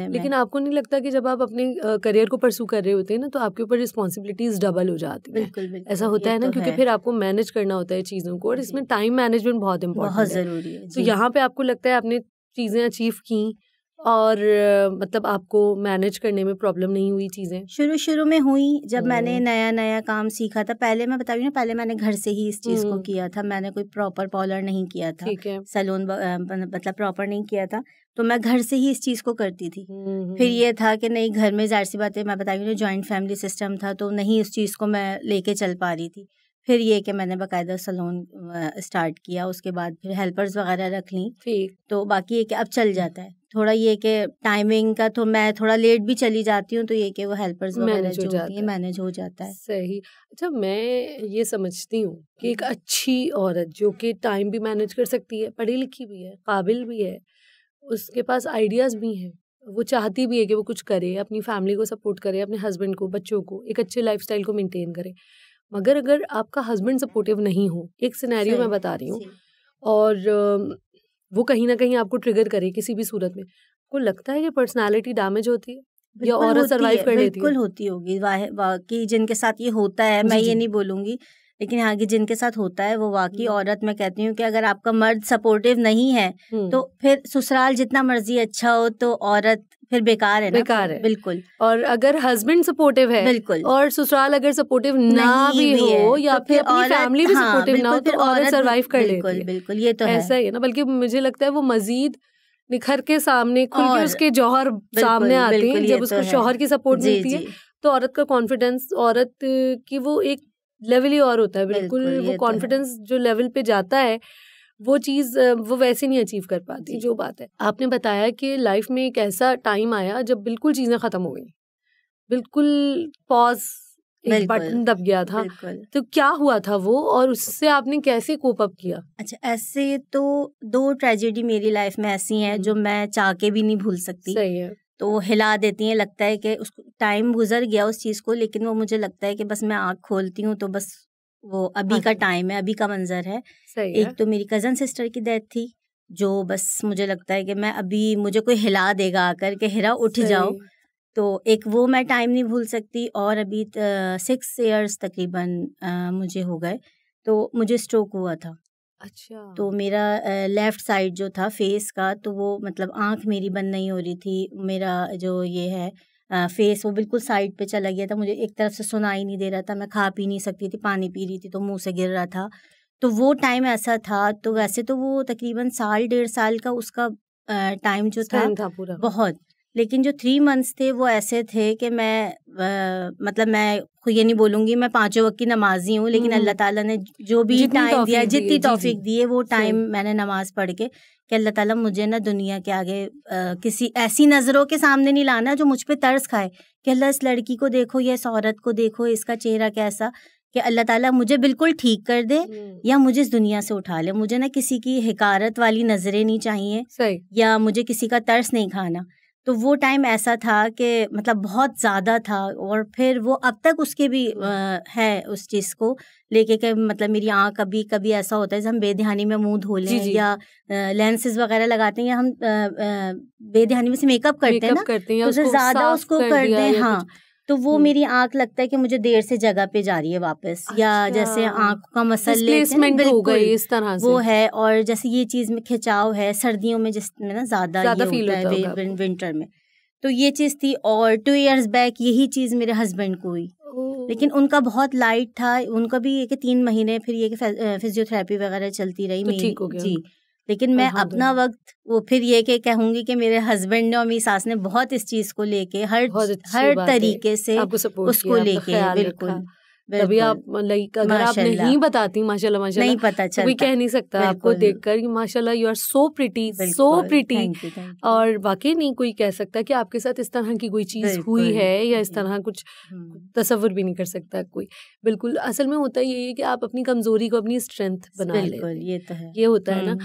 लेकिन आपको नहीं लगता कि जब आप अपने करियर को परसू कर रहे होते हैं ना तो आपके ऊपर रिस्पॉन्सिबिलिटीज डबल हो जाती है बिल्कुल, बिल्कुल, ऐसा होता है ना तो क्योंकि है। फिर आपको मैनेज करना होता है चीज़ों को और इसमें टाइम मैनेजमेंट बहुत इम्पोर्टेंट बहुत जरूरी है तो यहाँ पे आपको लगता है आपने चीज़ें अचीव की और मतलब आपको मैनेज करने में प्रॉब्लम नहीं हुई चीज़ें शुरू शुरू में हुई जब हम्म। मैंने नया नया काम सीखा था पहले मैं बता रही ना पहले मैंने घर से ही इस चीज़ को हम्म। किया था मैंने कोई प्रॉपर पॉलर नहीं किया था सैलून मतलब प्रॉपर नहीं किया था तो मैं घर से ही इस चीज़ को करती थी हम्म, फिर ये था कि नहीं घर में जाहिर सी बात मैं बता रही हूँ जॉइंट फैमिली सिस्टम था तो नहीं इस चीज़ को मैं लेके चल पा रही थी फिर ये कि मैंने बकायदा सलोन स्टार्ट किया उसके बाद फिर हेल्पर्स वगैरह रख ली ठीक तो बाकी ये कि अब चल जाता है थोड़ा ये कि टाइमिंग का तो मैं थोड़ा लेट भी चली जाती हूँ तो ये कि वो हेल्पर्स मैनेज हो जाती है मैनेज हो जाता है सही अच्छा मैं ये समझती हूँ कि एक अच्छी औरत जो कि टाइम भी मैनेज कर सकती है पढ़ी लिखी भी है काबिल भी है उसके पास आइडियाज़ भी हैं वो चाहती भी है कि वो कुछ करे अपनी फैमिली को सपोर्ट करे अपने हस्बैंड को बच्चों को एक अच्छे लाइफस्टाइल को मेंटेन करे मगर अगर आपका हस्बैंड सपोर्टिव नहीं हो एक सिनेरियो मैं बता रही हूँ और वो कहीं ना कहीं आपको ट्रिगर करे किसी भी सूरत में आपको लगता है कि पर्सनालिटी डैमेज होती है या और सर्वाइव कर लेती बिल्कुल होती होगी वाकई जिनके साथ ये होता है मैं ये नहीं बोलूंगी लेकिन हाँ की जिनके साथ होता है वो वाकई हम्म। औरत मैं कहती हूँ कि अगर आपका मर्द सपोर्टिव नहीं है हम्म। तो फिर ससुराल जितना मर्जी अच्छा हो तो औरत फिर बेकार है बेकार है बिल्कुल और अगर हस्बैंड सपोर्टिव है बिल्कुल और ससुराल अगर सपोर्टिव ना भी, भी हो या तो फिर अपनी फैमिली भी सपोर्टिव हाँ, ना हो तो औरत सरवाइव कर लेती है बिल्कुल ये तो ऐसा ही है ना बल्कि मुझे लगता है वो मजीद निखर के सामने खुल के उसके जौहर सामने आते हैं जब उसको तो शोहर की सपोर्ट मिलती है तो औरत का कॉन्फिडेंस औरत की वो एक लेवल ही और होता है बिल्कुल, बिल्कुल वो कॉन्फिडेंस तो जो लेवल पे जाता है वो चीज़ वो वैसे नहीं अचीव कर पाती जो बात है आपने बताया कि लाइफ में एक ऐसा टाइम आया जब बिल्कुल चीज़ें ख़त्म हो गई बिल्कुल पॉज एक बटन दब गया था तो क्या हुआ था वो और उससे आपने कैसे कोप अप किया अच्छा ऐसे तो दो ट्रेजेडी मेरी लाइफ में ऐसी हैं हम्म। जो मैं चाह के भी नहीं भूल सकती सही है तो हिला देती हैं लगता है कि उस टाइम गुजर गया उस चीज़ को लेकिन वो मुझे लगता है कि बस मैं आँख खोलती हूँ तो बस वो अभी हाँ का टाइम है अभी का मंजर है एक तो मेरी कजन सिस्टर की डेथ थी जो बस मुझे लगता है कि मैं अभी मुझे कोई हिला देगा आकर के हिरा उठ जाओ तो एक वो मैं टाइम नहीं भूल सकती और अभी सिक्स इयर्स तकरीबन मुझे हो गए तो मुझे स्ट्रोक हुआ था अच्छा तो मेरा लेफ़्ट साइड जो था फेस का तो वो मतलब आंख मेरी बंद नहीं हो रही थी मेरा जो ये है फेस वो बिल्कुल साइड पे चला गया था मुझे एक तरफ से सुनाई नहीं दे रहा था मैं खा पी नहीं सकती थी पानी पी रही थी तो मुंह से गिर रहा था तो वो टाइम ऐसा था तो वैसे तो वो तकरीबन साल डेढ़ साल का उसका टाइम जो था, था पूरा बहुत लेकिन जो थ्री मंथ्स थे वो ऐसे थे कि मैं आ, मतलब मैं ये नहीं बोलूंगी मैं पांचों वक्त की नमाजी हूँ लेकिन हम्म। अल्लाह ताला ने जो भी टाइम दिया जितनी तोफीक दिए वो टाइम मैंने नमाज पढ़ के कि अल्लाह ताला मुझे ना दुनिया के आगे आ, किसी ऐसी नज़रों के सामने नहीं लाना जो मुझ पर तर्स खाए कि अल्लाह इस लड़की को देखो या इस औरत को देखो इसका चेहरा कैसा कि अल्लाह ताला मुझे बिल्कुल ठीक कर दे हम्म। या मुझे इस दुनिया से उठा ले मुझे ना किसी की हकारत वाली नज़रें नहीं चाहिए या मुझे किसी का तर्स नहीं खाना तो वो टाइम ऐसा था कि मतलब बहुत ज़्यादा था और फिर वो अब तक उसके भी आ, है उस चीज़ को लेके के मतलब मेरी आँख कभी कभी ऐसा होता है जब हम बेध्यानी में मुंह धो लें या लेंसेज वगैरह लगाते हैं या हम बेध्यानी में से मेकअप करते हैं ना करते हैं तो ज़्यादा उसको कर दें हाँ तो वो हम्म। मेरी आंख लगता है कि मुझे देर से जगह पे जा रही है वापस अच्छा। या जैसे आंख का मसल हो गई इस तरह से वो है और जैसे ये चीज में खिंचाव है सर्दियों में जिसमें ना ज्यादा फील होता है विंटर में तो ये चीज थी और टू इयर्स बैक यही चीज मेरे हस्बैंड को हुई लेकिन उनका बहुत लाइट था उनका भी ये कि तीन महीने फिर ये कि फिजियोथेरेपी वगैरह चलती रही तो ठीक हो गया जी लेकिन मैं अपना वक्त वो फिर ये के कहूंगी कि मेरे हस्बैंड ने और मेरी सास ने बहुत इस चीज को लेके हर हर तरीके से उसको लेके बिल्कुल तभी आप लाइक अगर आप नहीं बताती माशाल्लाह माशाल्लाह नहीं पता तो चलता कोई कह नहीं सकता आपको देखकर कि माशाल्लाह you are so pretty so pretty और वाकई नहीं कोई कह सकता कि आपके साथ इस तरह की कोई चीज़ हुई है या इस हम्म। तरह कुछ हम्म। तस्वर भी नहीं कर सकता कोई बिल्कुल असल में होता ये है कि आप अपनी कमजोरी को अपनी स्ट्रेंथ बना ले तो ये होता है ना हम्म।